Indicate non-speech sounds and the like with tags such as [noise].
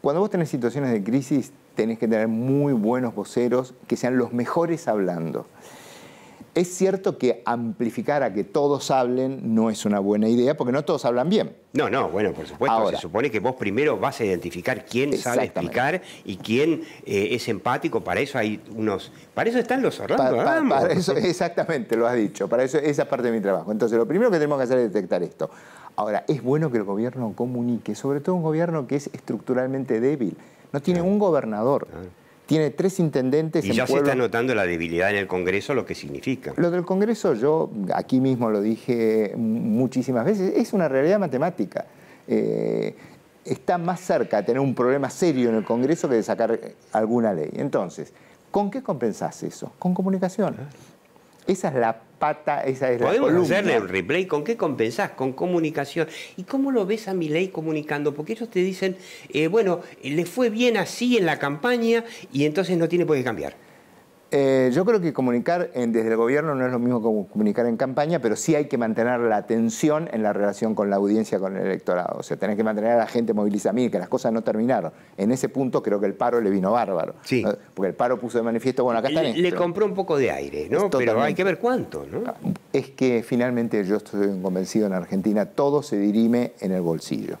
Cuando vos tenés situaciones de crisis, tenés que tener muy buenos voceros que sean los mejores hablando. Es cierto que amplificar a que todos hablen no es una buena idea porque no todos hablan bien. No, no, bueno, por supuesto. se supone que vos primero vas a identificar quién sabe explicar y quién eh, es empático. Para eso hay unos. Para eso están los Orlando eso, [laughs] Exactamente, lo has dicho. Para eso esa es parte de mi trabajo. Entonces, lo primero que tenemos que hacer es detectar esto. Ahora, es bueno que el gobierno comunique, sobre todo un gobierno que es estructuralmente débil. No tiene un gobernador. Tiene tres intendentes y en ya se está notando la debilidad en el Congreso, lo que significa. Lo del Congreso, yo aquí mismo lo dije muchísimas veces, es una realidad matemática. Eh, está más cerca de tener un problema serio en el Congreso que de sacar alguna ley. Entonces, ¿con qué compensás eso? Con comunicación. Ah. Esa es la pata, esa es la Podemos hacerle el replay. ¿Con qué compensás? Con comunicación. ¿Y cómo lo ves a mi ley comunicando? Porque ellos te dicen, eh, bueno, le fue bien así en la campaña y entonces no tiene por qué cambiar. Eh, yo creo que comunicar desde el gobierno no es lo mismo que comunicar en campaña, pero sí hay que mantener la atención en la relación con la audiencia, con el electorado. O sea, tenés que mantener a la gente movilizada. que las cosas no terminaron. En ese punto creo que el paro le vino bárbaro. Porque el paro puso de manifiesto, bueno, acá está Le, le compró un poco de aire, ¿no? Pero hay que ver cuánto, ¿no? Es que finalmente yo estoy convencido en Argentina, todo se dirime en el bolsillo.